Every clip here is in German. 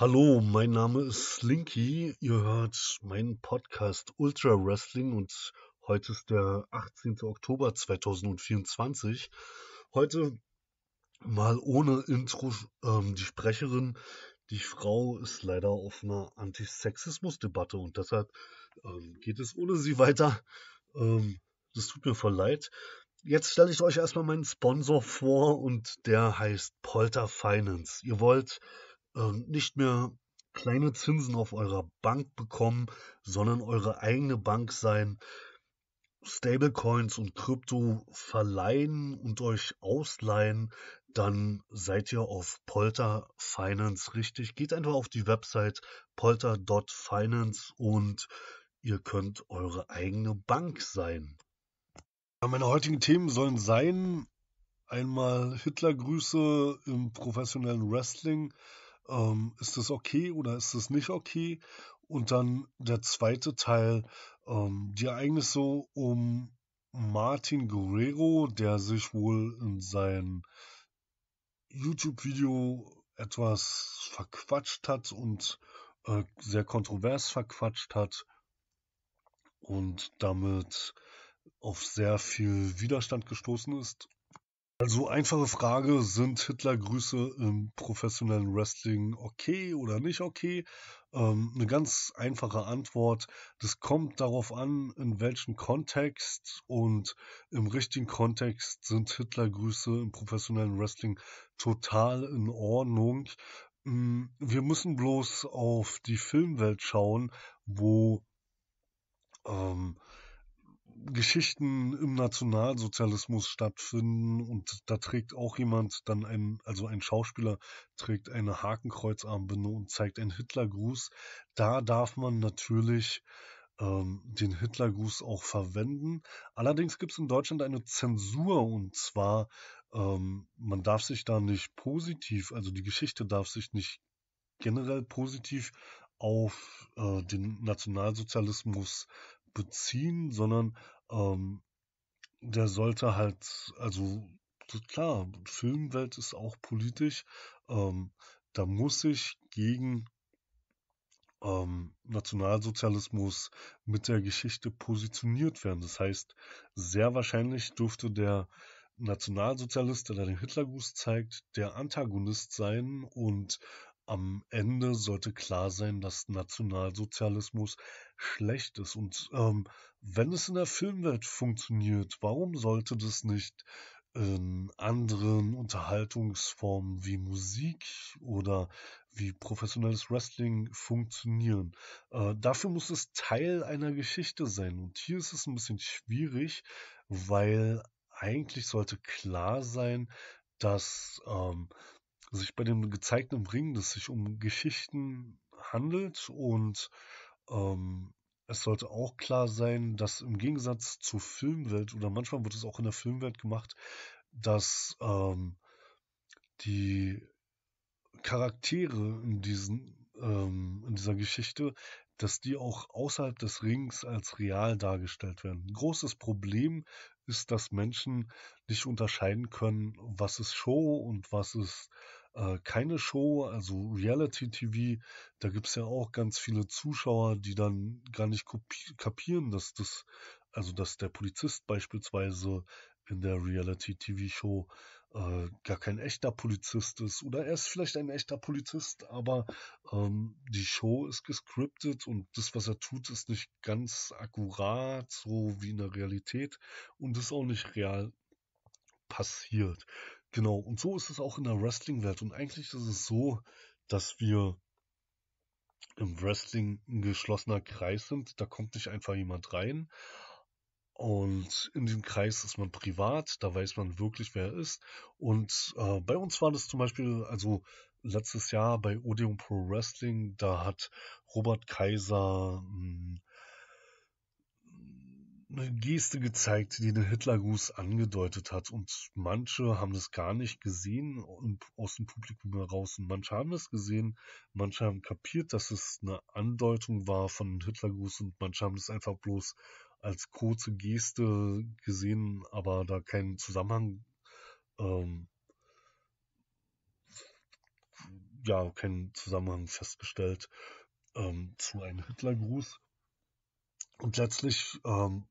Hallo, mein Name ist Slinky. Ihr hört meinen Podcast Ultra Wrestling und heute ist der 18. Oktober 2024. Heute mal ohne Intro ähm, die Sprecherin. Die Frau ist leider auf einer Antisexismus-Debatte und deshalb ähm, geht es ohne sie weiter. Ähm, das tut mir voll leid. Jetzt stelle ich euch erstmal meinen Sponsor vor und der heißt Polter Finance. Ihr wollt ähm, nicht mehr kleine Zinsen auf eurer Bank bekommen, sondern eure eigene Bank sein, Stablecoins und Krypto verleihen und euch ausleihen, dann seid ihr auf Polter Finance richtig. Geht einfach auf die Website polter.finance und ihr könnt eure eigene Bank sein. Meine heutigen Themen sollen sein einmal Hitlergrüße im professionellen Wrestling, ähm, ist das okay oder ist das nicht okay? Und dann der zweite Teil, ähm, die Ereignisse um Martin Guerrero, der sich wohl in sein YouTube-Video etwas verquatscht hat und äh, sehr kontrovers verquatscht hat und damit auf sehr viel Widerstand gestoßen ist also einfache Frage, sind Hitlergrüße im professionellen Wrestling okay oder nicht okay? Ähm, eine ganz einfache Antwort, das kommt darauf an, in welchem Kontext und im richtigen Kontext sind Hitlergrüße im professionellen Wrestling total in Ordnung. Hm, wir müssen bloß auf die Filmwelt schauen, wo ähm, Geschichten im Nationalsozialismus stattfinden und da trägt auch jemand dann ein, also ein Schauspieler trägt eine Hakenkreuzarmbinde und zeigt einen Hitlergruß. Da darf man natürlich ähm, den Hitlergruß auch verwenden. Allerdings gibt es in Deutschland eine Zensur und zwar ähm, man darf sich da nicht positiv, also die Geschichte darf sich nicht generell positiv auf äh, den Nationalsozialismus beziehen, sondern ähm, der sollte halt, also klar, Filmwelt ist auch politisch, ähm, da muss ich gegen ähm, Nationalsozialismus mit der Geschichte positioniert werden. Das heißt, sehr wahrscheinlich dürfte der Nationalsozialist, der den Hitlergruß zeigt, der Antagonist sein und am Ende sollte klar sein, dass Nationalsozialismus schlecht ist. Und ähm, wenn es in der Filmwelt funktioniert, warum sollte das nicht in anderen Unterhaltungsformen wie Musik oder wie professionelles Wrestling funktionieren. Äh, dafür muss es Teil einer Geschichte sein. Und hier ist es ein bisschen schwierig, weil eigentlich sollte klar sein, dass ähm, sich bei dem gezeigten Ring, dass sich um Geschichten handelt und ähm, es sollte auch klar sein, dass im Gegensatz zur Filmwelt, oder manchmal wird es auch in der Filmwelt gemacht, dass ähm, die Charaktere in diesen ähm, in dieser Geschichte, dass die auch außerhalb des Rings als real dargestellt werden. Ein großes Problem ist, dass Menschen nicht unterscheiden können, was ist Show und was ist äh, keine Show, also Reality-TV, da gibt es ja auch ganz viele Zuschauer, die dann gar nicht kapieren, dass das, also dass der Polizist beispielsweise in der Reality-TV-Show äh, gar kein echter Polizist ist. Oder er ist vielleicht ein echter Polizist, aber ähm, die Show ist gescriptet und das, was er tut, ist nicht ganz akkurat, so wie in der Realität und ist auch nicht real passiert. Genau, und so ist es auch in der Wrestling-Welt. Und eigentlich ist es so, dass wir im Wrestling ein geschlossener Kreis sind. Da kommt nicht einfach jemand rein. Und in dem Kreis ist man privat, da weiß man wirklich, wer er ist. Und äh, bei uns war das zum Beispiel, also letztes Jahr bei Odeon Pro Wrestling, da hat Robert Kaiser, mh, hm, eine Geste gezeigt, die den Hitlergruß angedeutet hat. Und manche haben das gar nicht gesehen aus dem Publikum heraus. Und manche haben es gesehen, manche haben kapiert, dass es eine Andeutung war von Hitlergruß und manche haben es einfach bloß als kurze Geste gesehen, aber da keinen Zusammenhang, ähm, ja, keinen Zusammenhang festgestellt ähm, zu einem Hitlergruß. Und letztlich ähm,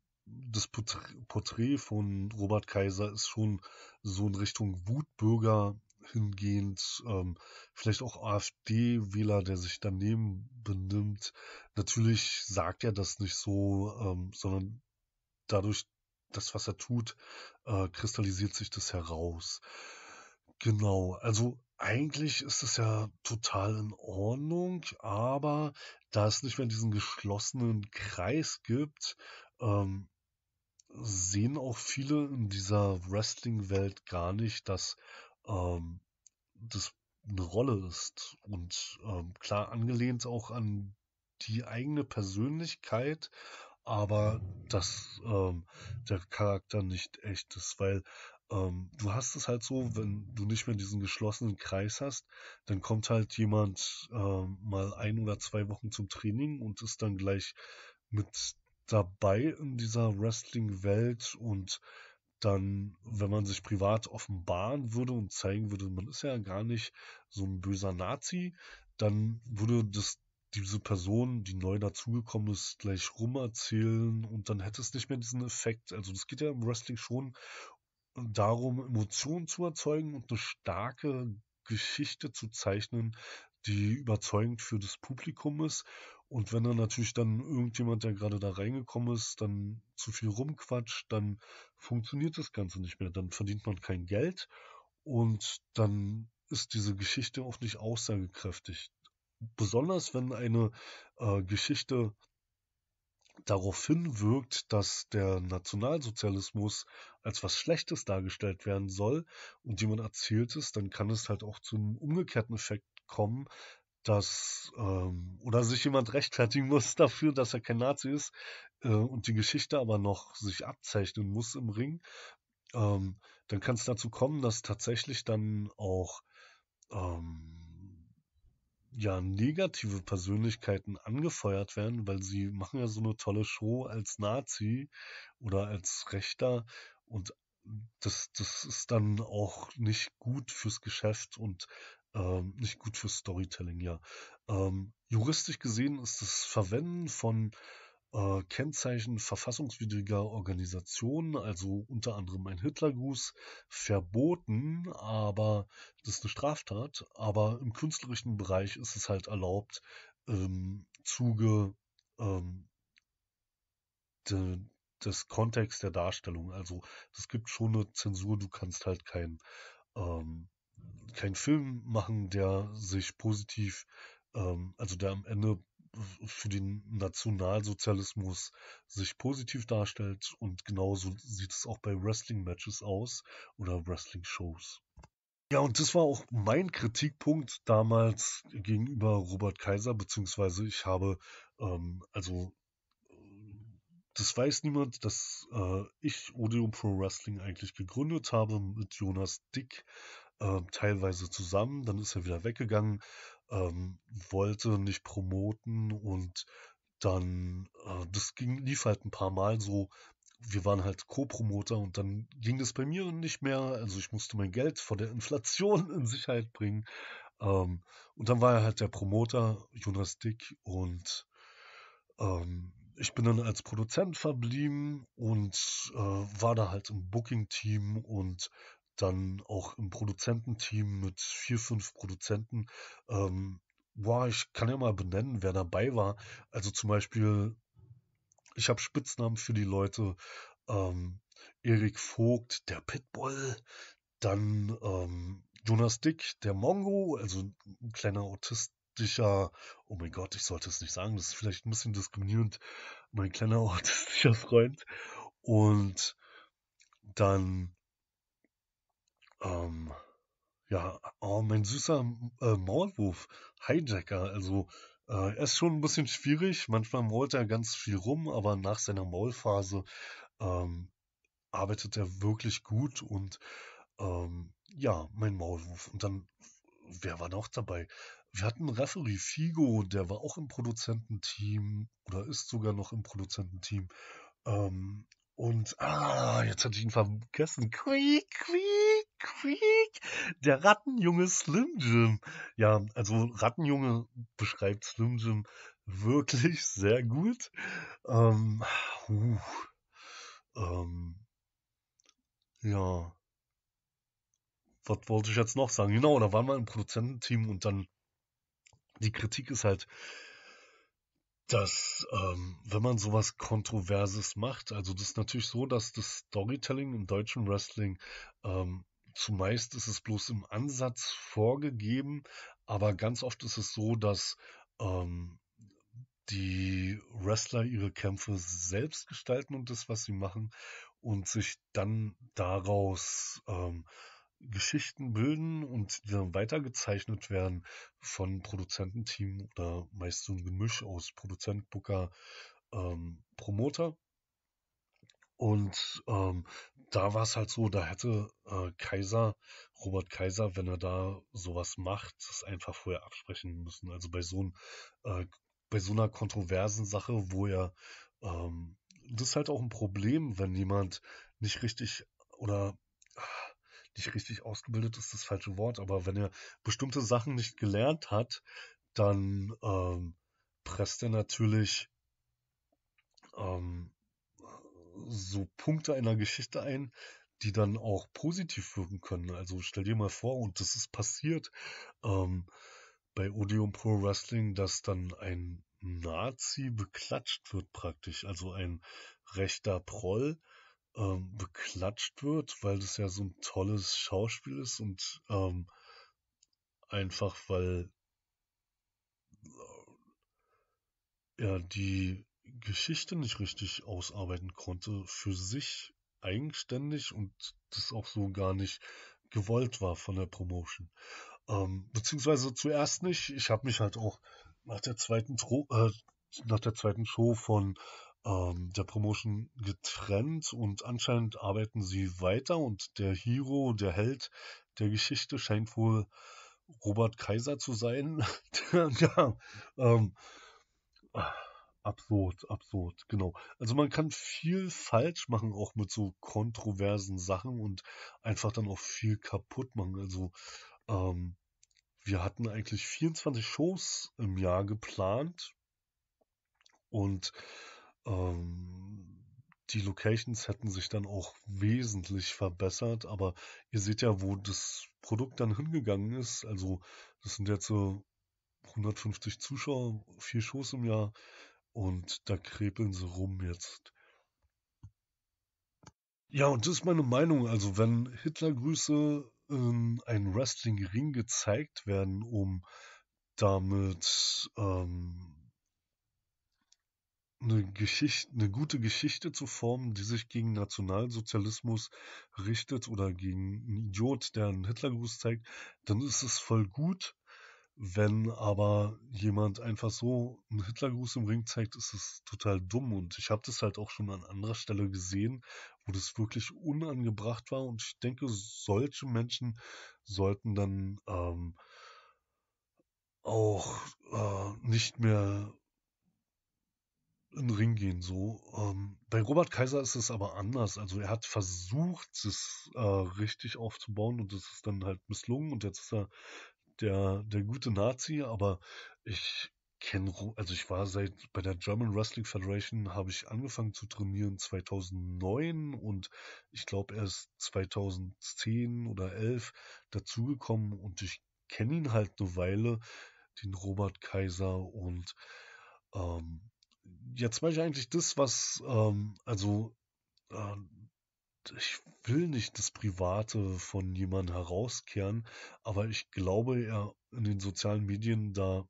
das Porträt von Robert Kaiser ist schon so in Richtung Wutbürger hingehend, ähm, vielleicht auch AfD-Wähler, der sich daneben benimmt. Natürlich sagt er das nicht so, ähm, sondern dadurch, das, was er tut, äh, kristallisiert sich das heraus. Genau, also eigentlich ist es ja total in Ordnung, aber da es nicht mehr diesen geschlossenen Kreis gibt, ähm, sehen auch viele in dieser Wrestling-Welt gar nicht, dass ähm, das eine Rolle ist. Und ähm, klar angelehnt auch an die eigene Persönlichkeit, aber dass ähm, der Charakter nicht echt ist, weil ähm, du hast es halt so, wenn du nicht mehr diesen geschlossenen Kreis hast, dann kommt halt jemand ähm, mal ein oder zwei Wochen zum Training und ist dann gleich mit dabei in dieser Wrestling-Welt und dann, wenn man sich privat offenbaren würde und zeigen würde, man ist ja gar nicht so ein böser Nazi, dann würde das diese Person, die neu dazugekommen ist, gleich rum erzählen und dann hätte es nicht mehr diesen Effekt. Also es geht ja im Wrestling schon darum, Emotionen zu erzeugen und eine starke Geschichte zu zeichnen, die überzeugend für das Publikum ist und wenn dann natürlich dann irgendjemand, der gerade da reingekommen ist, dann zu viel rumquatscht, dann funktioniert das Ganze nicht mehr. Dann verdient man kein Geld und dann ist diese Geschichte auch nicht aussagekräftig. Besonders wenn eine äh, Geschichte darauf hinwirkt, dass der Nationalsozialismus als was Schlechtes dargestellt werden soll und jemand erzählt es, dann kann es halt auch zum umgekehrten Effekt kommen, dass ähm, oder sich jemand rechtfertigen muss dafür, dass er kein Nazi ist äh, und die Geschichte aber noch sich abzeichnen muss im Ring, ähm, dann kann es dazu kommen, dass tatsächlich dann auch ähm, ja negative Persönlichkeiten angefeuert werden, weil sie machen ja so eine tolle Show als Nazi oder als Rechter und das, das ist dann auch nicht gut fürs Geschäft und ähm, nicht gut für Storytelling, ja. Ähm, juristisch gesehen ist das Verwenden von äh, Kennzeichen verfassungswidriger Organisationen, also unter anderem ein Hitlergruß, verboten, aber das ist eine Straftat. Aber im künstlerischen Bereich ist es halt erlaubt, im Zuge ähm, de, des Kontexts der Darstellung. Also es gibt schon eine Zensur, du kannst halt kein ähm, keinen Film machen, der sich positiv, ähm, also der am Ende für den Nationalsozialismus sich positiv darstellt und genauso sieht es auch bei Wrestling-Matches aus oder Wrestling-Shows. Ja, und das war auch mein Kritikpunkt damals gegenüber Robert Kaiser, beziehungsweise ich habe, ähm, also äh, das weiß niemand, dass äh, ich Odeon Pro Wrestling eigentlich gegründet habe mit Jonas Dick, ähm, teilweise zusammen, dann ist er wieder weggegangen, ähm, wollte nicht promoten und dann, äh, das ging, lief halt ein paar Mal so. Wir waren halt Co-Promoter und dann ging das bei mir nicht mehr. Also ich musste mein Geld vor der Inflation in Sicherheit bringen. Ähm, und dann war er halt der Promoter, Jonas Dick, und ähm, ich bin dann als Produzent verblieben und äh, war da halt im Booking-Team und dann auch im Produzententeam mit vier, fünf Produzenten. Ähm, boah, ich kann ja mal benennen, wer dabei war. Also zum Beispiel, ich habe Spitznamen für die Leute. Ähm, Erik Vogt, der Pitbull, dann ähm, Jonas Dick, der Mongo, also ein kleiner autistischer, oh mein Gott, ich sollte es nicht sagen, das ist vielleicht ein bisschen diskriminierend, mein kleiner autistischer Freund. Und dann ähm, ja, oh, mein süßer äh, Maulwurf, Hijacker, also äh, er ist schon ein bisschen schwierig. Manchmal mault er ganz viel rum, aber nach seiner Maulphase ähm, arbeitet er wirklich gut und ähm, ja, mein Maulwurf. Und dann, wer war noch dabei? Wir hatten Referee Figo, der war auch im Produzententeam oder ist sogar noch im Produzententeam. Ähm, und, ah, jetzt hatte ich ihn vergessen. Quiek, quiek. Quiek, der Rattenjunge Slim Jim. Ja, also Rattenjunge beschreibt Slim Jim wirklich sehr gut. Ähm, uh, ähm, ja. Was wollte ich jetzt noch sagen? Genau, da waren wir im Produzententeam und dann die Kritik ist halt, dass ähm, wenn man sowas Kontroverses macht, also das ist natürlich so, dass das Storytelling im deutschen Wrestling ähm, Zumeist ist es bloß im Ansatz vorgegeben, aber ganz oft ist es so, dass ähm, die Wrestler ihre Kämpfe selbst gestalten und das, was sie machen, und sich dann daraus ähm, Geschichten bilden und die dann weitergezeichnet werden von Produzententeam oder meist so ein Gemisch aus Produzent, Booker, ähm, Promoter. Und ähm, da war es halt so, da hätte äh, Kaiser, Robert Kaiser, wenn er da sowas macht, das einfach vorher absprechen müssen. Also bei so, ein, äh, bei so einer kontroversen Sache, wo er, ähm, das ist halt auch ein Problem, wenn jemand nicht richtig oder ah, nicht richtig ausgebildet ist das falsche Wort, aber wenn er bestimmte Sachen nicht gelernt hat, dann ähm, presst er natürlich ähm, so Punkte einer Geschichte ein, die dann auch positiv wirken können. Also stell dir mal vor, und das ist passiert ähm, bei Odeon Pro Wrestling, dass dann ein Nazi beklatscht wird praktisch, also ein rechter Proll ähm, beklatscht wird, weil das ja so ein tolles Schauspiel ist und ähm, einfach weil äh, ja die Geschichte nicht richtig ausarbeiten konnte, für sich eigenständig und das auch so gar nicht gewollt war von der Promotion. Ähm, beziehungsweise zuerst nicht. Ich habe mich halt auch nach der zweiten, Tro äh, nach der zweiten Show von ähm, der Promotion getrennt und anscheinend arbeiten sie weiter und der Hero, der Held der Geschichte scheint wohl Robert Kaiser zu sein. ja, ähm, Absurd, absurd, genau. Also man kann viel falsch machen, auch mit so kontroversen Sachen und einfach dann auch viel kaputt machen. Also ähm, wir hatten eigentlich 24 Shows im Jahr geplant und ähm, die Locations hätten sich dann auch wesentlich verbessert, aber ihr seht ja, wo das Produkt dann hingegangen ist. Also das sind jetzt so 150 Zuschauer, vier Shows im Jahr. Und da krepeln sie rum jetzt. Ja, und das ist meine Meinung. Also, wenn Hitlergrüße in einen Wrestling-Ring gezeigt werden, um damit ähm, eine, Geschichte, eine gute Geschichte zu formen, die sich gegen Nationalsozialismus richtet oder gegen einen Idiot, der einen Hitlergruß zeigt, dann ist es voll gut. Wenn aber jemand einfach so einen Hitlergruß im Ring zeigt, ist es total dumm. Und ich habe das halt auch schon an anderer Stelle gesehen, wo das wirklich unangebracht war. Und ich denke, solche Menschen sollten dann ähm, auch äh, nicht mehr in den Ring gehen. So. Ähm, bei Robert Kaiser ist es aber anders. Also er hat versucht, es äh, richtig aufzubauen und es ist dann halt misslungen und jetzt ist er der, der gute Nazi, aber ich kenne, also ich war seit bei der German Wrestling Federation habe ich angefangen zu trainieren 2009 und ich glaube erst 2010 oder 11 dazugekommen und ich kenne ihn halt eine Weile, den Robert Kaiser und ähm, jetzt mache ich eigentlich das, was ähm, also äh, ich will nicht das Private von jemandem herauskehren, aber ich glaube, er in den sozialen Medien, da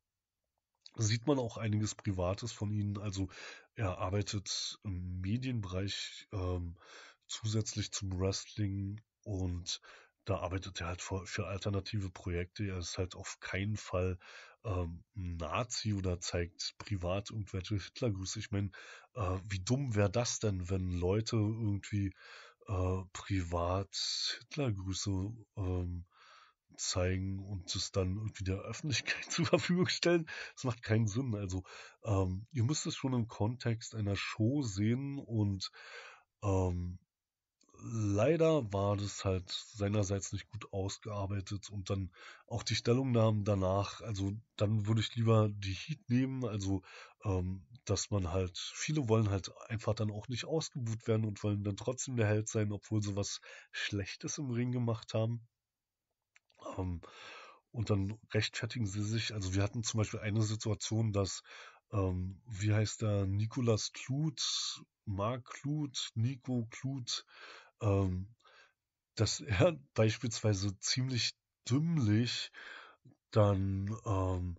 sieht man auch einiges Privates von ihnen. Also er arbeitet im Medienbereich ähm, zusätzlich zum Wrestling und da arbeitet er halt für, für, alternative Projekte. Er ist halt auf keinen Fall ähm, Nazi oder zeigt privat irgendwelche Hitlergrüße. Ich meine, äh, wie dumm wäre das denn, wenn Leute irgendwie äh, privat Hitlergrüße ähm, zeigen und es dann irgendwie der Öffentlichkeit zur Verfügung stellen. Das macht keinen Sinn. Also ähm, ihr müsst es schon im Kontext einer Show sehen und ähm, leider war das halt seinerseits nicht gut ausgearbeitet und dann auch die Stellungnahmen danach, also dann würde ich lieber die Heat nehmen, also ähm, dass man halt, viele wollen halt einfach dann auch nicht ausgebucht werden und wollen dann trotzdem der Held sein, obwohl sie was Schlechtes im Ring gemacht haben. Ähm, und dann rechtfertigen sie sich, also wir hatten zum Beispiel eine Situation, dass ähm, wie heißt der, Nikolas Kluth, Mark Kluth, Nico Kluth, ähm, dass er beispielsweise ziemlich dümmlich dann ähm,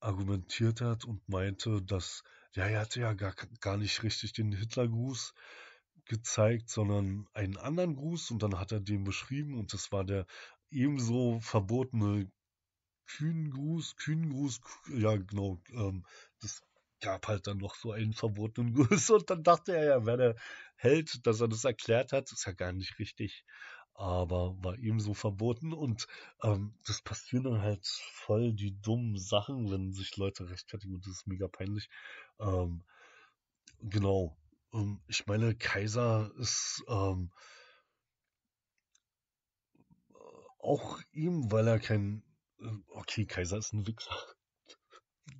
argumentiert hat und meinte, dass ja, er hatte ja gar, gar nicht richtig den Hitlergruß gezeigt, sondern einen anderen Gruß und dann hat er den beschrieben und das war der ebenso verbotene Kühngruß, Kühngruß, ja genau, ähm, das gab halt dann noch so einen verbotenen Guss und dann dachte er ja, wenn er hält, dass er das erklärt hat, ist ja gar nicht richtig. Aber war ihm so verboten und ähm, das passieren dann halt voll die dummen Sachen, wenn sich Leute rechtfertigen und das ist mega peinlich. Ähm, genau. Ähm, ich meine, Kaiser ist ähm, äh, auch ihm, weil er kein. Äh, okay, Kaiser ist ein Wichser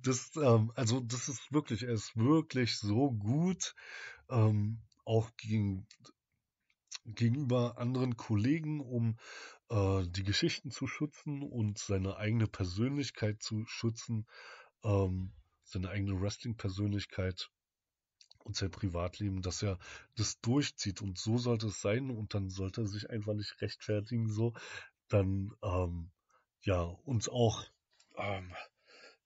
das, ähm, also das ist wirklich, er ist wirklich so gut, ähm, auch gegen, gegenüber anderen Kollegen, um äh, die Geschichten zu schützen und seine eigene Persönlichkeit zu schützen, ähm, seine eigene Wrestling-Persönlichkeit und sein Privatleben, dass er das durchzieht und so sollte es sein und dann sollte er sich einfach nicht rechtfertigen, so, dann, ähm, ja, uns auch, ähm,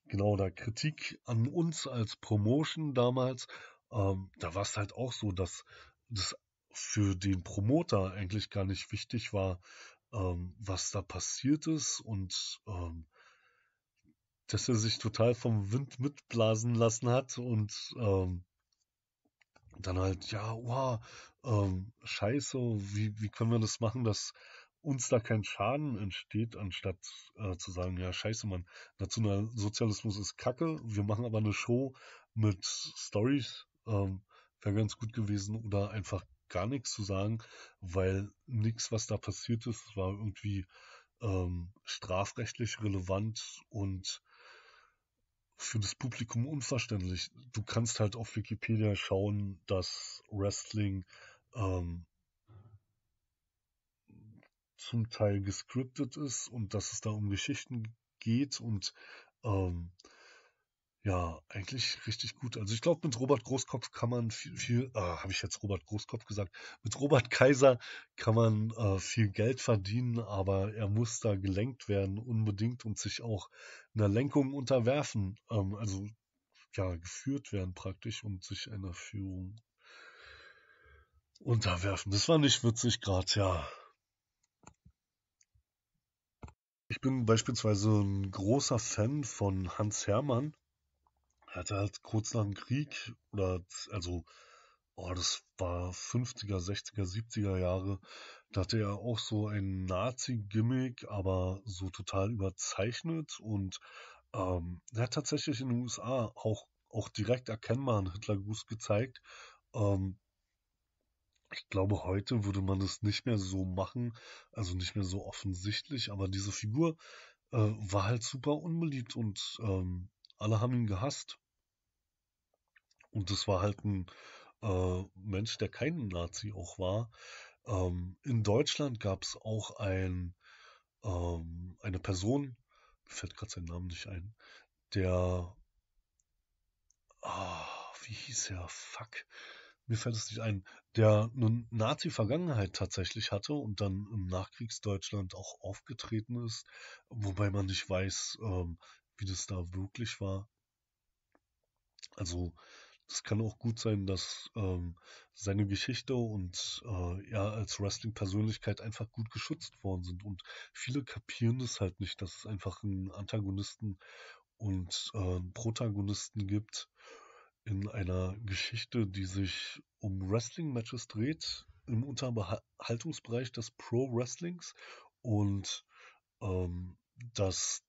genau, da Kritik an uns als Promotion damals, ähm, da war es halt auch so, dass das für den Promoter eigentlich gar nicht wichtig war, ähm, was da passiert ist und ähm, dass er sich total vom Wind mitblasen lassen hat und ähm, dann halt, ja, wow, ähm, scheiße, wie, wie können wir das machen, dass uns da kein Schaden entsteht, anstatt äh, zu sagen, ja, scheiße, Mann, Nationalsozialismus ist Kacke, wir machen aber eine Show mit Stories, ähm, wäre ganz gut gewesen oder einfach gar nichts zu sagen, weil nichts, was da passiert ist, war irgendwie ähm, strafrechtlich relevant und für das Publikum unverständlich. Du kannst halt auf Wikipedia schauen, dass Wrestling ähm, zum Teil gescriptet ist und dass es da um Geschichten geht und ähm, ja, eigentlich richtig gut. Also ich glaube, mit Robert Großkopf kann man viel, viel äh, ah, habe ich jetzt Robert Großkopf gesagt, mit Robert Kaiser kann man äh, viel Geld verdienen, aber er muss da gelenkt werden unbedingt und sich auch einer Lenkung unterwerfen. Ähm, also ja, geführt werden praktisch und sich einer Führung unterwerfen. Das war nicht witzig gerade, ja. Ich bin beispielsweise ein großer Fan von Hans Hermann. Er hatte halt kurz nach dem Krieg, oder also, oh, das war 50er, 60er, 70er Jahre, da hatte er auch so ein Nazi-Gimmick, aber so total überzeichnet und ähm, er hat tatsächlich in den USA auch, auch direkt erkennbar erkennbaren Hitlergruß gezeigt. Ähm, ich glaube, heute würde man es nicht mehr so machen, also nicht mehr so offensichtlich, aber diese Figur äh, war halt super unbeliebt und ähm, alle haben ihn gehasst. Und das war halt ein äh, Mensch, der kein Nazi auch war. Ähm, in Deutschland gab es auch ein, ähm, eine Person, fällt gerade sein Name nicht ein, der, ah, wie hieß er, fuck, mir fällt es nicht ein, der eine Nazi-Vergangenheit tatsächlich hatte und dann im Nachkriegsdeutschland auch aufgetreten ist, wobei man nicht weiß, ähm, wie das da wirklich war. Also es kann auch gut sein, dass ähm, seine Geschichte und äh, er als Wrestling-Persönlichkeit einfach gut geschützt worden sind und viele kapieren das halt nicht, dass es einfach einen Antagonisten und äh, einen Protagonisten gibt in einer Geschichte, die sich um Wrestling-Matches dreht, im Unterhaltungsbereich des Pro-Wrestlings und ähm, das,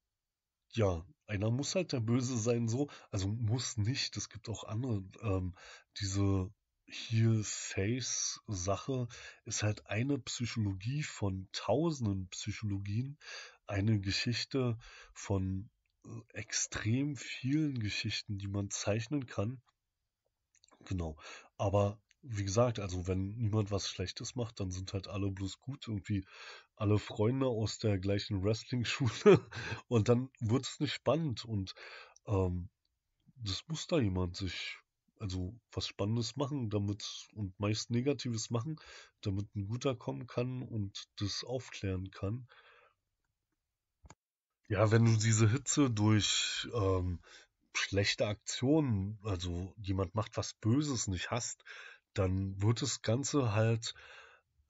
ja, einer muss halt der Böse sein, so, also muss nicht, es gibt auch andere, ähm, diese Heel-Face-Sache ist halt eine Psychologie von tausenden Psychologien, eine Geschichte von extrem vielen Geschichten, die man zeichnen kann. Genau. Aber wie gesagt, also wenn niemand was Schlechtes macht, dann sind halt alle bloß gut, irgendwie alle Freunde aus der gleichen Wrestling-Schule und dann wird es nicht spannend und ähm, das muss da jemand sich, also was Spannendes machen, damit und meist Negatives machen, damit ein Guter kommen kann und das aufklären kann. Ja, wenn du diese Hitze durch ähm, schlechte Aktionen, also jemand macht was Böses, nicht hast, dann wird das Ganze halt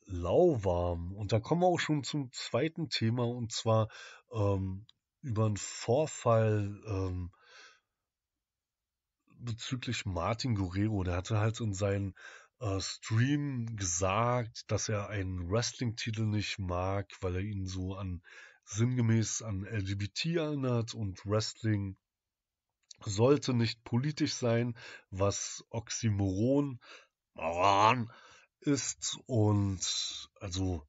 lauwarm. Und da kommen wir auch schon zum zweiten Thema, und zwar ähm, über einen Vorfall ähm, bezüglich Martin Guerrero. Der hatte halt in seinem äh, Stream gesagt, dass er einen Wrestling-Titel nicht mag, weil er ihn so an sinngemäß an LGBT erinnert und Wrestling sollte nicht politisch sein, was Oxymoron ist und also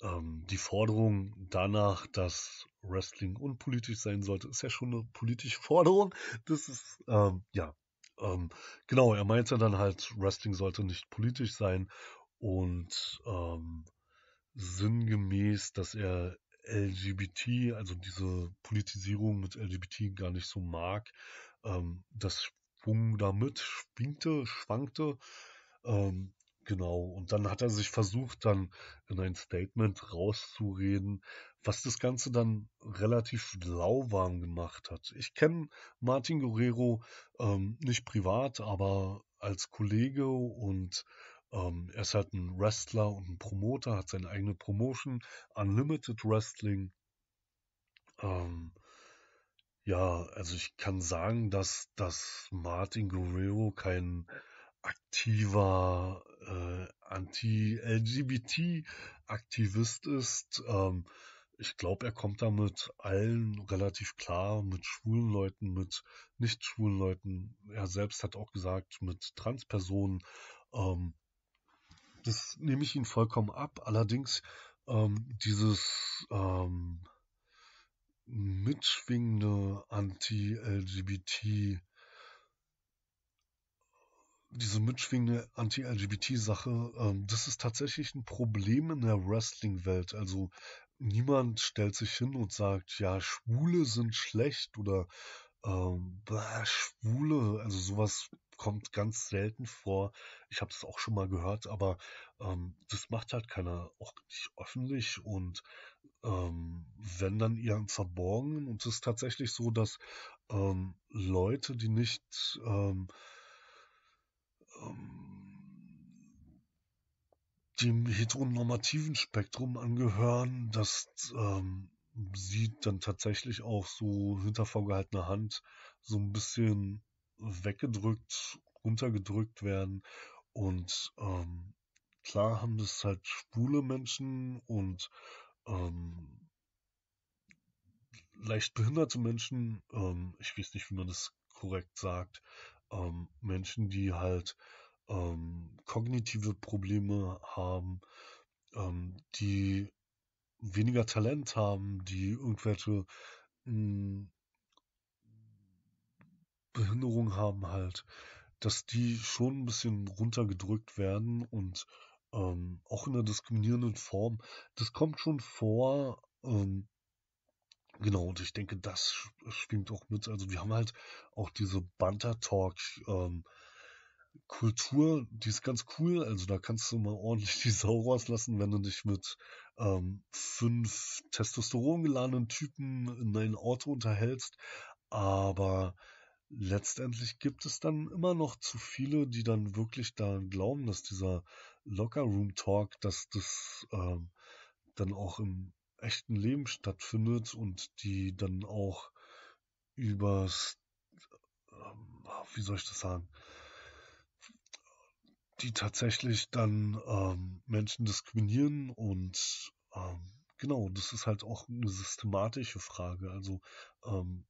ähm, die Forderung danach, dass Wrestling unpolitisch sein sollte, ist ja schon eine politische Forderung. Das ist ähm, ja ähm, genau. Er meinte dann halt, Wrestling sollte nicht politisch sein und ähm, sinngemäß, dass er LGBT, also diese Politisierung mit LGBT gar nicht so mag. Ähm, das schwung damit, schwingte, schwankte. Ähm, genau. Und dann hat er sich versucht, dann in ein Statement rauszureden, was das Ganze dann relativ lauwarm gemacht hat. Ich kenne Martin Guerrero ähm, nicht privat, aber als Kollege und ähm, er ist halt ein Wrestler und ein Promoter, hat seine eigene Promotion, Unlimited Wrestling. Ähm, ja, also ich kann sagen, dass, dass Martin Guerrero kein aktiver äh, Anti-LGBT-Aktivist ist. Ähm, ich glaube, er kommt da mit allen relativ klar, mit schwulen Leuten, mit nicht schwulen Leuten. Er selbst hat auch gesagt, mit Transpersonen. Ähm, das nehme ich Ihnen vollkommen ab. Allerdings ähm, dieses ähm, mitschwingende Anti-LGBT, diese mitschwingende Anti-LGBT-Sache, ähm, das ist tatsächlich ein Problem in der Wrestling-Welt. Also niemand stellt sich hin und sagt, ja, Schwule sind schlecht oder ähm, bah, Schwule, also sowas kommt ganz selten vor. Ich habe es auch schon mal gehört, aber ähm, das macht halt keiner auch nicht öffentlich und ähm, wenn dann eher im Verborgenen. Und es ist tatsächlich so, dass ähm, Leute, die nicht ähm, ähm, dem heteronormativen Spektrum angehören, dass ähm, sieht dann tatsächlich auch so hinter vorgehaltener Hand so ein bisschen weggedrückt, runtergedrückt werden. Und ähm, klar haben das halt schwule Menschen und ähm, leicht behinderte Menschen, ähm, ich weiß nicht, wie man das korrekt sagt, ähm, Menschen, die halt ähm, kognitive Probleme haben, ähm, die weniger Talent haben, die irgendwelche hm, Behinderungen haben halt, dass die schon ein bisschen runtergedrückt werden und ähm, auch in einer diskriminierenden Form. Das kommt schon vor. Ähm, genau, und ich denke, das schwingt auch mit. Also wir haben halt auch diese Banter-Talk. Ähm, Kultur, die ist ganz cool. Also da kannst du mal ordentlich die Sau rauslassen, wenn du dich mit ähm, fünf Testosteron geladenen Typen in dein Auto unterhältst. Aber letztendlich gibt es dann immer noch zu viele, die dann wirklich daran glauben, dass dieser Locker-Room-Talk, dass das ähm, dann auch im echten Leben stattfindet und die dann auch übers, ähm, wie soll ich das sagen, die tatsächlich dann ähm, Menschen diskriminieren und ähm, genau, das ist halt auch eine systematische Frage. Also ähm,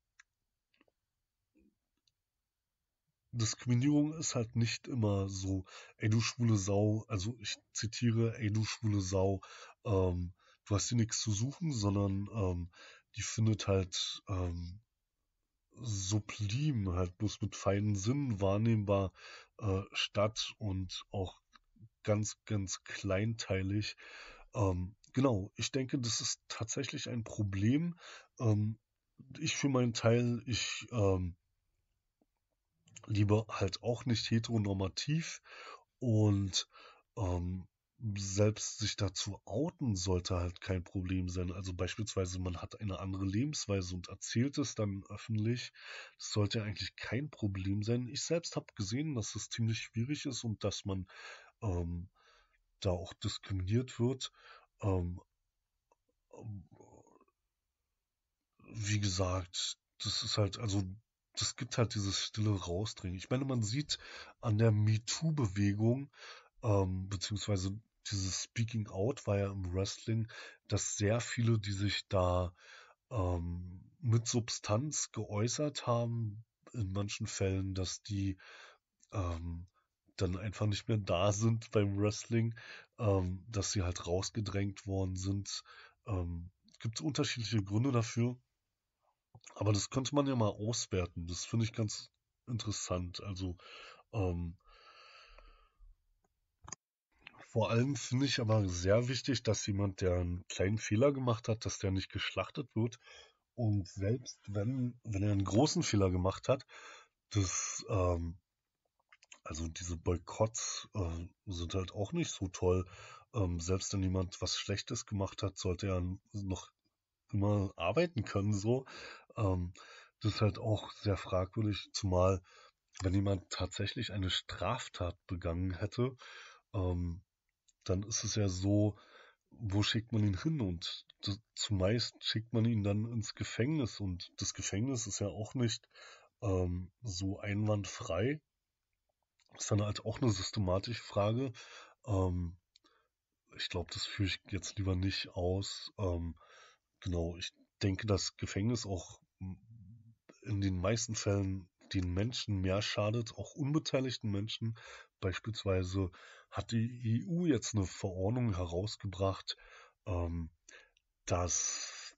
Diskriminierung ist halt nicht immer so, ey du schwule Sau, also ich zitiere, ey du schwule Sau, ähm, du hast hier nichts zu suchen, sondern ähm, die findet halt ähm, sublim, halt bloß mit feinen Sinnen wahrnehmbar äh, statt und auch ganz, ganz kleinteilig. Ähm, genau, ich denke, das ist tatsächlich ein Problem. Ähm, ich für meinen Teil, ich ähm, liebe halt auch nicht heteronormativ und ähm, selbst sich dazu outen sollte halt kein Problem sein. Also beispielsweise man hat eine andere Lebensweise und erzählt es dann öffentlich. Das sollte eigentlich kein Problem sein. Ich selbst habe gesehen, dass es ziemlich schwierig ist und dass man ähm, da auch diskriminiert wird. Ähm, ähm wie gesagt, das ist halt, also das gibt halt dieses stille Rausdrängen. Ich meine, man sieht an der MeToo-Bewegung, ähm, beziehungsweise dieses Speaking Out war ja im Wrestling, dass sehr viele, die sich da ähm, mit Substanz geäußert haben, in manchen Fällen, dass die ähm, dann einfach nicht mehr da sind beim Wrestling, ähm, dass sie halt rausgedrängt worden sind. Ähm, Gibt es unterschiedliche Gründe dafür. Aber das könnte man ja mal auswerten. Das finde ich ganz interessant. Also ähm, vor allem finde ich aber sehr wichtig, dass jemand, der einen kleinen Fehler gemacht hat, dass der nicht geschlachtet wird. Und selbst wenn, wenn er einen großen Fehler gemacht hat, das, ähm, also diese Boykotts äh, sind halt auch nicht so toll. Ähm, selbst wenn jemand was Schlechtes gemacht hat, sollte er noch immer arbeiten können, so. Ähm, das ist halt auch sehr fragwürdig, zumal wenn jemand tatsächlich eine Straftat begangen hätte, ähm, dann ist es ja so, wo schickt man ihn hin? Und zumeist schickt man ihn dann ins Gefängnis. Und das Gefängnis ist ja auch nicht ähm, so einwandfrei. Ist dann halt auch eine systematische Frage. Ähm, ich glaube, das führe ich jetzt lieber nicht aus. Ähm, genau, ich denke, dass Gefängnis auch in den meisten Fällen den Menschen mehr schadet, auch unbeteiligten Menschen, beispielsweise hat die EU jetzt eine Verordnung herausgebracht, ähm, dass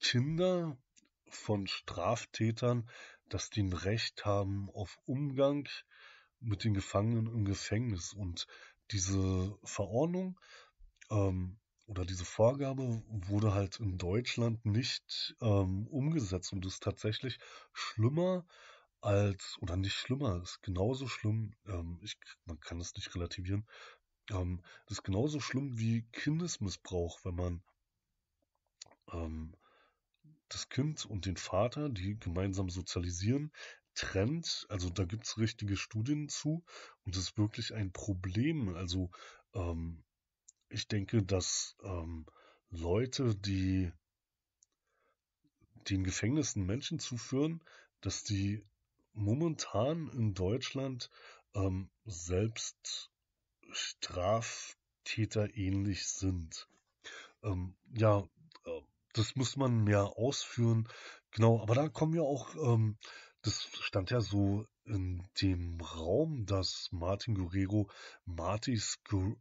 Kinder von Straftätern, dass die ein Recht haben auf Umgang mit den Gefangenen im Gefängnis. Und diese Verordnung ähm, oder diese Vorgabe wurde halt in Deutschland nicht ähm, umgesetzt und ist tatsächlich schlimmer als, oder nicht schlimmer, ist genauso schlimm, ähm, ich, man kann es nicht relativieren, ähm, ist genauso schlimm wie Kindesmissbrauch, wenn man ähm, das Kind und den Vater, die gemeinsam sozialisieren, trennt. Also da gibt es richtige Studien zu und das ist wirklich ein Problem. Also ähm, ich denke, dass ähm, Leute, die den Gefängnissen Menschen zuführen, dass die momentan in Deutschland ähm, selbst straftäterähnlich sind. Ähm, ja, äh, das muss man mehr ausführen. Genau, aber da kommen ja auch, ähm, das stand ja so in dem Raum, dass Martin Guerrero Marty Skrull,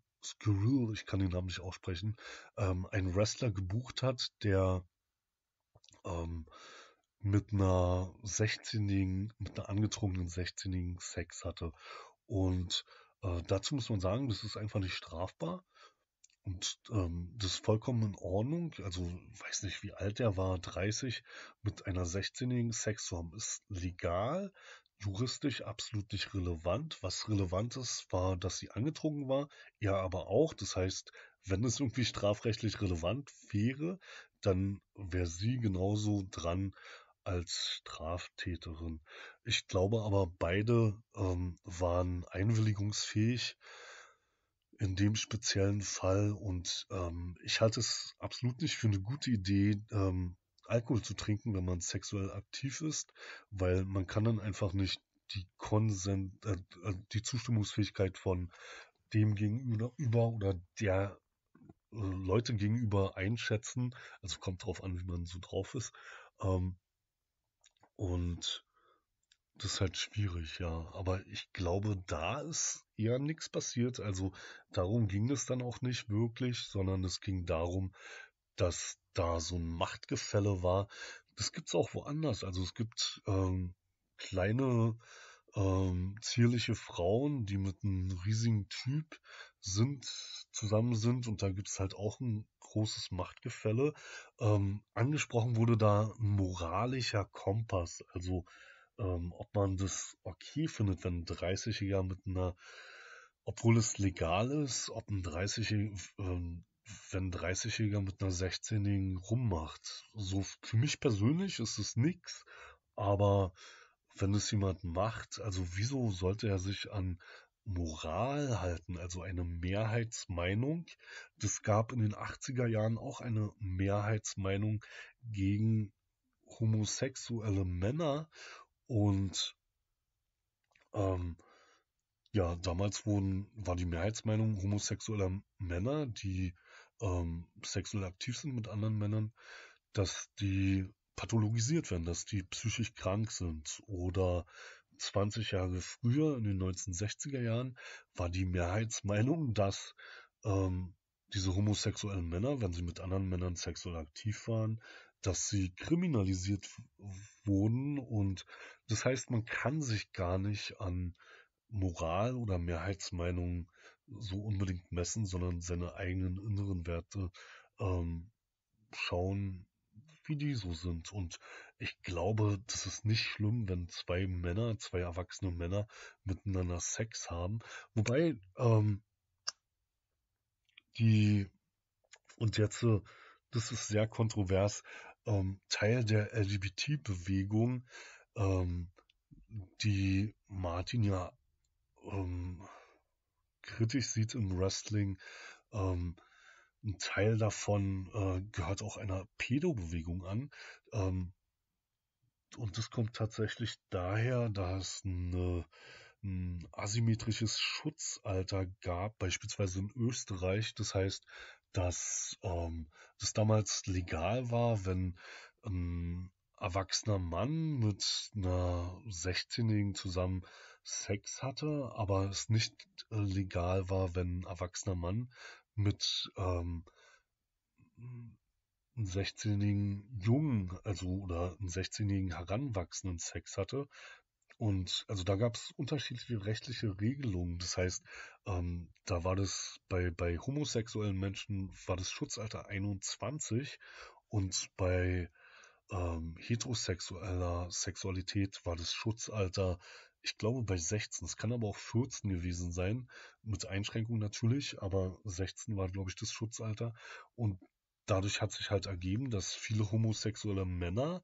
ich kann den Namen nicht aussprechen, ähm, einen Wrestler gebucht hat, der ähm, mit einer 16-jährigen, mit einer angetrunkenen 16-jährigen Sex hatte. Und äh, dazu muss man sagen, das ist einfach nicht strafbar. Und ähm, das ist vollkommen in Ordnung. Also, weiß nicht, wie alt er war, 30, mit einer 16-jährigen Sex zu haben, ist legal, juristisch absolut nicht relevant. Was relevant ist, war, dass sie angetrunken war. Ja, aber auch. Das heißt, wenn es irgendwie strafrechtlich relevant wäre, dann wäre sie genauso dran, als Straftäterin. Ich glaube aber, beide ähm, waren einwilligungsfähig in dem speziellen Fall und ähm, ich halte es absolut nicht für eine gute Idee, ähm, Alkohol zu trinken, wenn man sexuell aktiv ist, weil man kann dann einfach nicht die Konsent, äh, äh, die Zustimmungsfähigkeit von dem gegenüber oder der äh, Leute gegenüber einschätzen. Also kommt drauf an, wie man so drauf ist. Ähm, und das ist halt schwierig, ja. Aber ich glaube, da ist eher nichts passiert. Also darum ging es dann auch nicht wirklich, sondern es ging darum, dass da so ein Machtgefälle war. Das gibt es auch woanders. Also es gibt ähm, kleine ähm, zierliche Frauen, die mit einem riesigen Typ sind, zusammen sind und da gibt es halt auch ein großes Machtgefälle. Ähm, angesprochen wurde da ein moralischer Kompass, also ähm, ob man das okay findet, wenn ein 30-Jähriger mit einer, obwohl es legal ist, ob ein 30-Jähriger, ähm, wenn ein 30-Jähriger mit einer 16-Jährigen rummacht. So für mich persönlich ist es nichts, aber wenn es jemand macht, also wieso sollte er sich an Moral halten, also eine Mehrheitsmeinung. Es gab in den 80er Jahren auch eine Mehrheitsmeinung gegen homosexuelle Männer und ähm, ja, damals wurden, war die Mehrheitsmeinung homosexueller Männer, die ähm, sexuell aktiv sind mit anderen Männern, dass die pathologisiert werden, dass die psychisch krank sind oder 20 Jahre früher, in den 1960er Jahren, war die Mehrheitsmeinung, dass ähm, diese homosexuellen Männer, wenn sie mit anderen Männern sexuell aktiv waren, dass sie kriminalisiert wurden und das heißt, man kann sich gar nicht an Moral oder Mehrheitsmeinungen so unbedingt messen, sondern seine eigenen inneren Werte ähm, schauen, wie die so sind. Und ich glaube, das ist nicht schlimm, wenn zwei Männer, zwei erwachsene Männer miteinander Sex haben. Wobei, ähm, die, und jetzt, äh, das ist sehr kontrovers, ähm, Teil der LGBT-Bewegung, ähm, die Martin ja ähm, kritisch sieht im Wrestling, ähm, ein Teil davon äh, gehört auch einer Pedo-Bewegung an. Ähm, und das kommt tatsächlich daher, dass ein, ne, ein hm, asymmetrisches Schutzalter gab, beispielsweise in Österreich. Das heißt, dass ähm, das damals legal war, wenn ein ähm, erwachsener Mann mit einer 16-Jährigen zusammen Sex hatte, aber es nicht äh, legal war, wenn ein erwachsener Mann mit ähm, einen 16-jährigen Jungen, also oder einen 16-jährigen heranwachsenden Sex hatte. Und also da gab es unterschiedliche rechtliche Regelungen. Das heißt, ähm, da war das bei, bei homosexuellen Menschen war das Schutzalter 21 und bei ähm, heterosexueller Sexualität war das Schutzalter, ich glaube, bei 16. Es kann aber auch 14 gewesen sein, mit Einschränkungen natürlich, aber 16 war, glaube ich, das Schutzalter. Und dadurch hat sich halt ergeben, dass viele homosexuelle Männer,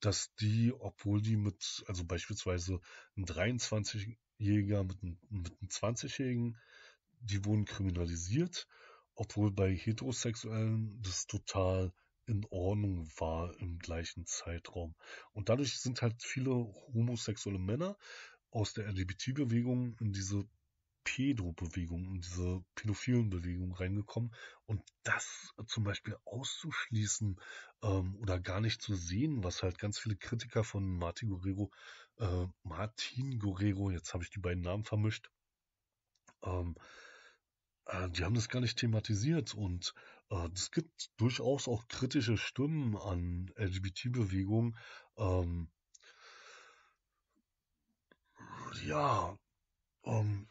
dass die, obwohl die mit, also beispielsweise ein 23-Jähriger mit, einem, mit einem 20-Jährigen, die wurden kriminalisiert, obwohl bei Heterosexuellen das total in Ordnung war im gleichen Zeitraum. Und dadurch sind halt viele homosexuelle Männer aus der LGBT-Bewegung in diese Pedro-Bewegung, in diese pädophilen Bewegung reingekommen. Und das zum Beispiel auszuschließen ähm, oder gar nicht zu sehen, was halt ganz viele Kritiker von Martin Guerrero, äh, Martin Guerrero, jetzt habe ich die beiden Namen vermischt, ähm, äh, die haben das gar nicht thematisiert. Und es äh, gibt durchaus auch kritische Stimmen an LGBT-Bewegungen. Ähm, ja, ähm,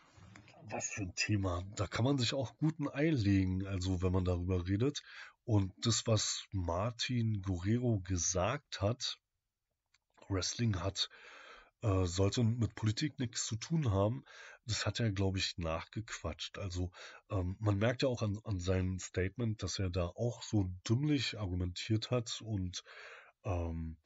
was für ein Thema. Da kann man sich auch guten Ei legen, also wenn man darüber redet. Und das, was Martin Guerrero gesagt hat, Wrestling hat, äh, sollte mit Politik nichts zu tun haben, das hat er, glaube ich, nachgequatscht. Also ähm, man merkt ja auch an, an seinem Statement, dass er da auch so dümmlich argumentiert hat und ähm,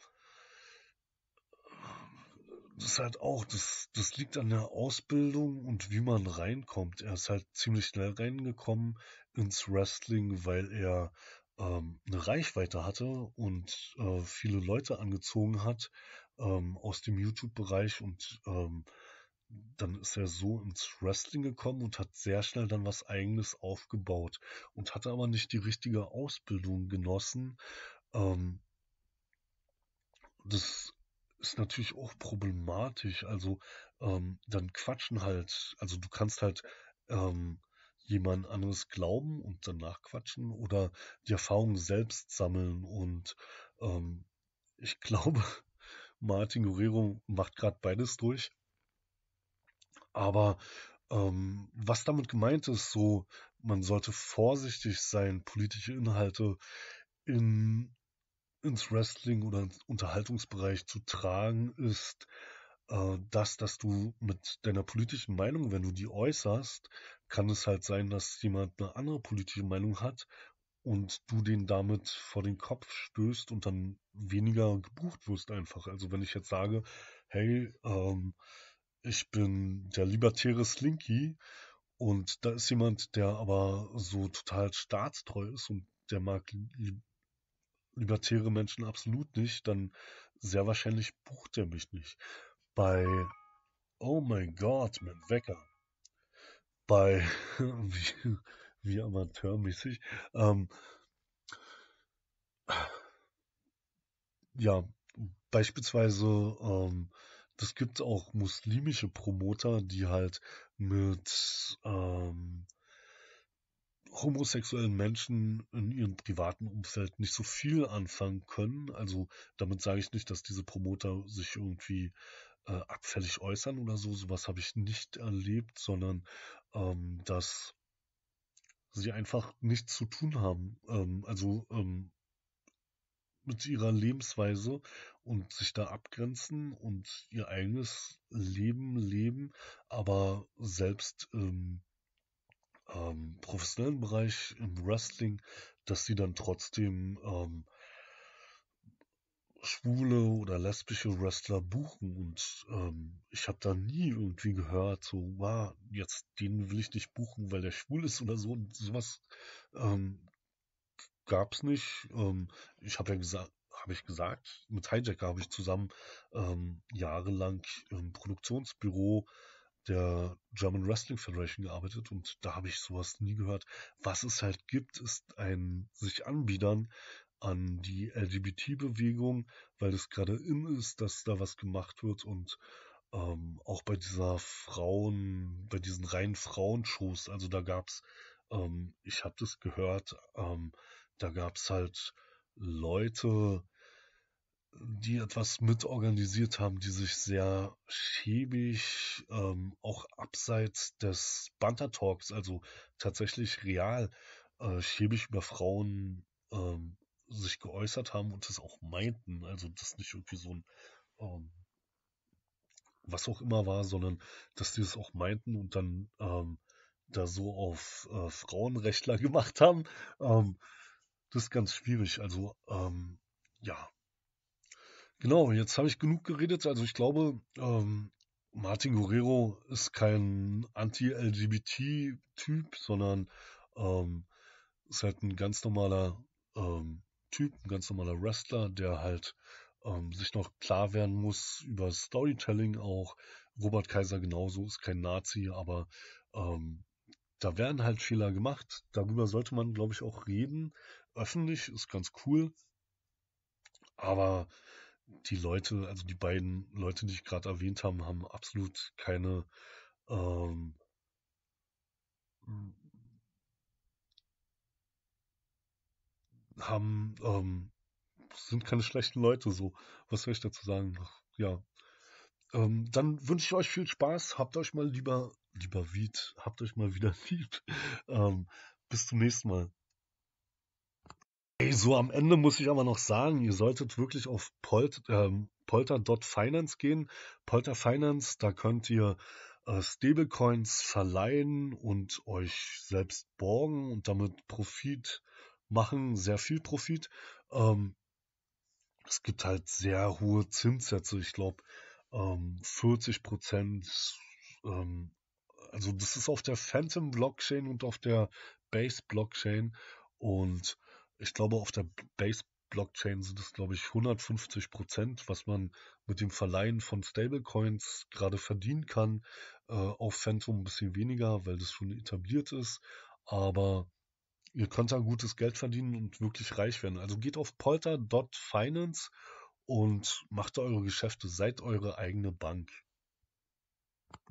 das ist halt auch, das, das liegt an der Ausbildung und wie man reinkommt. Er ist halt ziemlich schnell reingekommen ins Wrestling, weil er ähm, eine Reichweite hatte und äh, viele Leute angezogen hat ähm, aus dem YouTube-Bereich und ähm, dann ist er so ins Wrestling gekommen und hat sehr schnell dann was eigenes aufgebaut und hatte aber nicht die richtige Ausbildung genossen. Ähm, das ist natürlich auch problematisch. Also ähm, dann quatschen halt, also du kannst halt ähm, jemand anderes glauben und danach quatschen oder die Erfahrung selbst sammeln. Und ähm, ich glaube, Martin Guerrero macht gerade beides durch. Aber ähm, was damit gemeint ist, so man sollte vorsichtig sein, politische Inhalte in ins Wrestling oder ins Unterhaltungsbereich zu tragen, ist äh, das, dass du mit deiner politischen Meinung, wenn du die äußerst, kann es halt sein, dass jemand eine andere politische Meinung hat und du den damit vor den Kopf stößt und dann weniger gebucht wirst einfach. Also wenn ich jetzt sage, hey, ähm, ich bin der libertäre Slinky und da ist jemand, der aber so total staatstreu ist und der mag libertäre Menschen absolut nicht, dann sehr wahrscheinlich bucht er mich nicht. Bei Oh mein Gott, mein Wecker. Bei wie, wie amateurmäßig. Ähm, ja, beispielsweise, ähm, das gibt auch muslimische Promoter, die halt mit ähm, homosexuellen Menschen in ihrem privaten Umfeld nicht so viel anfangen können. Also damit sage ich nicht, dass diese Promoter sich irgendwie äh, abfällig äußern oder so. Sowas habe ich nicht erlebt, sondern ähm, dass sie einfach nichts zu tun haben. Ähm, also ähm, mit ihrer Lebensweise und sich da abgrenzen und ihr eigenes Leben leben, aber selbst ähm, ähm, professionellen Bereich im Wrestling, dass sie dann trotzdem ähm, schwule oder lesbische Wrestler buchen und ähm, ich habe da nie irgendwie gehört, so, wow, jetzt den will ich nicht buchen, weil der schwul ist oder so und sowas ähm, gab es nicht. Ähm, ich habe ja gesagt, habe ich gesagt, mit Hijacker habe ich zusammen ähm, jahrelang im Produktionsbüro der German Wrestling Federation gearbeitet und da habe ich sowas nie gehört. Was es halt gibt, ist ein sich anbiedern an die LGBT-Bewegung, weil es gerade in ist, dass da was gemacht wird und ähm, auch bei dieser Frauen, bei diesen reinen Frauenshows, also da gab's, ähm, ich habe das gehört, ähm, da es halt Leute, die etwas mitorganisiert haben, die sich sehr schäbig ähm, auch abseits des Banter Talks, also tatsächlich real äh, schäbig über Frauen ähm, sich geäußert haben und das auch meinten. Also das nicht irgendwie so ein ähm, was auch immer war, sondern dass die es auch meinten und dann ähm, da so auf äh, Frauenrechtler gemacht haben. Ähm, das ist ganz schwierig. Also ähm, ja, Genau, jetzt habe ich genug geredet. Also ich glaube, ähm, Martin Guerrero ist kein Anti-LGBT-Typ, sondern ähm, ist halt ein ganz normaler ähm, Typ, ein ganz normaler Wrestler, der halt ähm, sich noch klar werden muss über Storytelling auch. Robert Kaiser genauso ist kein Nazi, aber ähm, da werden halt Fehler gemacht. Darüber sollte man, glaube ich, auch reden. Öffentlich ist ganz cool. Aber die Leute, also die beiden Leute, die ich gerade erwähnt habe, haben absolut keine ähm, haben ähm, sind keine schlechten Leute so. Was soll ich dazu sagen? Ach, ja. Ähm, dann wünsche ich euch viel Spaß. Habt euch mal lieber, lieber Wied, habt euch mal wieder lieb. Ähm, bis zum nächsten Mal so am Ende muss ich aber noch sagen, ihr solltet wirklich auf Polt, ähm, polter.finance gehen. Polter Finance, da könnt ihr äh, Stablecoins verleihen und euch selbst borgen und damit Profit machen, sehr viel Profit. Ähm, es gibt halt sehr hohe Zinssätze, ich glaube ähm, 40 Prozent. Ähm, also das ist auf der Phantom Blockchain und auf der Base Blockchain und ich glaube, auf der Base-Blockchain sind es, glaube ich, 150 Prozent, was man mit dem Verleihen von Stablecoins gerade verdienen kann. Äh, auf Phantom ein bisschen weniger, weil das schon etabliert ist. Aber ihr könnt da gutes Geld verdienen und wirklich reich werden. Also geht auf polter.finance und macht eure Geschäfte, seid eure eigene Bank.